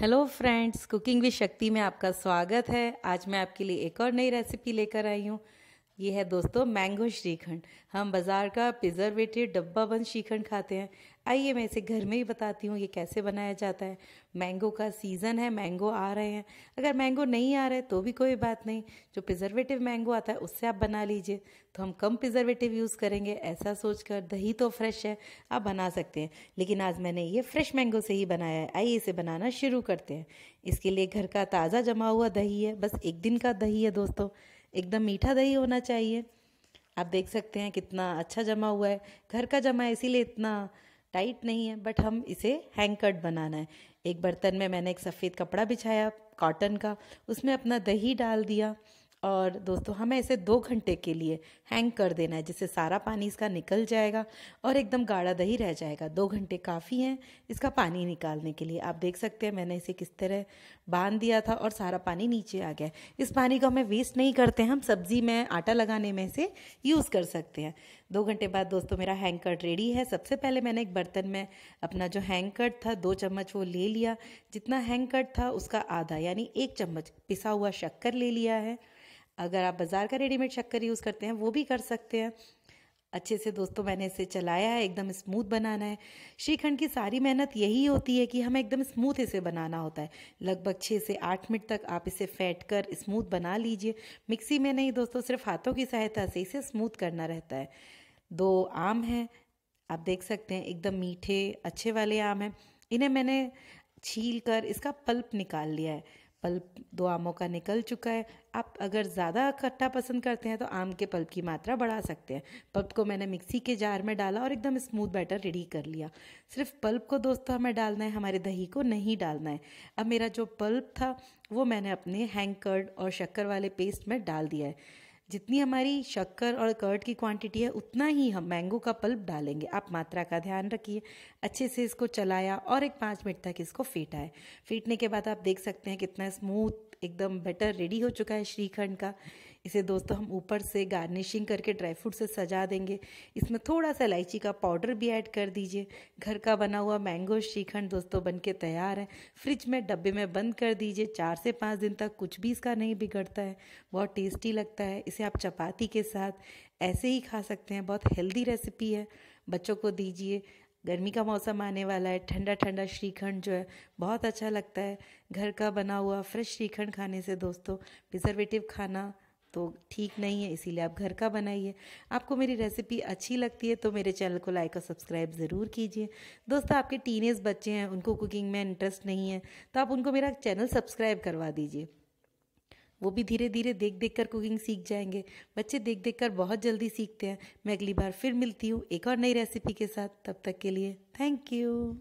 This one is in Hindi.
हेलो फ्रेंड्स कुकिंग विद शक्ति में आपका स्वागत है आज मैं आपके लिए एक और नई रेसिपी लेकर आई हूँ ये है दोस्तों मैंगो श्रीखंड हम बाज़ार का प्रिजर्वेटिव डब्बा बंद श्रीखंड खाते हैं आइए मैं इसे घर में ही बताती हूँ ये कैसे बनाया जाता है मैंगो का सीज़न है मैंगो आ रहे हैं अगर मैंगो नहीं आ रहे तो भी कोई बात नहीं जो प्रिजर्वेटिव मैंगो आता है उससे आप बना लीजिए तो हम कम प्रिजर्वेटिव यूज़ करेंगे ऐसा सोच कर दही तो फ्रेश है आप बना सकते हैं लेकिन आज मैंने ये फ्रेश मैंगो से ही बनाया है आइए इसे बनाना शुरू करते हैं इसके लिए घर का ताज़ा जमा हुआ दही है बस एक दिन का दही है दोस्तों एकदम मीठा दही होना चाहिए आप देख सकते हैं कितना अच्छा जमा हुआ है घर का जमा है इसीलिए इतना टाइट नहीं है बट हम इसे हैंग कट बनाना है एक बर्तन में मैंने एक सफ़ेद कपड़ा बिछाया कॉटन का उसमें अपना दही डाल दिया और दोस्तों हमें इसे दो घंटे के लिए हैंग कर देना है जिससे सारा पानी इसका निकल जाएगा और एकदम गाढ़ा दही रह जाएगा दो घंटे काफ़ी हैं इसका पानी निकालने के लिए आप देख सकते हैं मैंने इसे किस तरह बांध दिया था और सारा पानी नीचे आ गया इस पानी को हमें वेस्ट नहीं करते हम सब्जी में आटा लगाने में इसे यूज़ कर सकते हैं दो घंटे बाद दोस्तों मेरा हैंग कट रेडी है सबसे पहले मैंने एक बर्तन में अपना जो हैंग कट था दो चम्मच वो ले लिया जितना हैंग कट था उसका आधा यानी एक चम्मच पिसा हुआ शक्कर ले लिया है अगर आप बाज़ार का रेडीमेड शक्कर यूज़ करते हैं वो भी कर सकते हैं अच्छे से दोस्तों मैंने इसे चलाया है एकदम स्मूथ बनाना है श्रीखंड की सारी मेहनत यही होती है कि हमें एकदम स्मूथ इसे बनाना होता है लगभग छः से आठ मिनट तक आप इसे फेंट कर स्मूथ बना लीजिए मिक्सी में नहीं दोस्तों सिर्फ हाथों की सहायता से इसे स्मूथ करना रहता है दो आम हैं आप देख सकते हैं एकदम मीठे अच्छे वाले आम हैं इन्हें मैंने छील कर इसका पल्प निकाल लिया है पल्प दो आमों का निकल चुका है आप अगर ज़्यादा खट्टा पसंद करते हैं तो आम के पल्प की मात्रा बढ़ा सकते हैं पल्प को मैंने मिक्सी के जार में डाला और एकदम स्मूथ बैटर रेडी कर लिया सिर्फ पल्प को दोस्तों हमें डालना है हमारे दही को नहीं डालना है अब मेरा जो पल्प था वो मैंने अपने हैंग कर्ड और शक्कर वाले पेस्ट में डाल दिया है जितनी हमारी शक्कर और कर्ट की क्वांटिटी है उतना ही हम मैंगो का पल्प डालेंगे आप मात्रा का ध्यान रखिए अच्छे से इसको चलाया और एक पाँच मिनट तक इसको फेटा है फेटने के बाद आप देख सकते हैं कितना स्मूथ एकदम बेटर रेडी हो चुका है श्रीखंड का इसे दोस्तों हम ऊपर से गार्निशिंग करके ड्राई फ्रूट से सजा देंगे इसमें थोड़ा सा इलायची का पाउडर भी ऐड कर दीजिए घर का बना हुआ मैंगो श्रीखंड दोस्तों बन के तैयार है फ्रिज में डब्बे में बंद कर दीजिए चार से पाँच दिन तक कुछ भी इसका नहीं बिगड़ता है बहुत टेस्टी लगता है इसे आप चपाती के साथ ऐसे ही खा सकते हैं बहुत हेल्दी रेसिपी है बच्चों को दीजिए गर्मी का मौसम आने वाला है ठंडा ठंडा श्रीखंड जो है बहुत अच्छा लगता है घर का बना हुआ फ्रेश श्रीखंड खाने से दोस्तों प्रिजर्वेटिव खाना तो ठीक नहीं है इसीलिए आप घर का बनाइए आपको मेरी रेसिपी अच्छी लगती है तो मेरे चैनल को लाइक और सब्सक्राइब ज़रूर कीजिए दोस्तों आपके टीनेज बच्चे हैं उनको कुकिंग में इंटरेस्ट नहीं है तो आप उनको मेरा चैनल सब्सक्राइब करवा दीजिए वो भी धीरे धीरे देख देख कर कुकिंग सीख जाएंगे बच्चे देख देख कर बहुत जल्दी सीखते हैं मैं अगली बार फिर मिलती हूँ एक और नई रेसिपी के साथ तब तक के लिए थैंक यू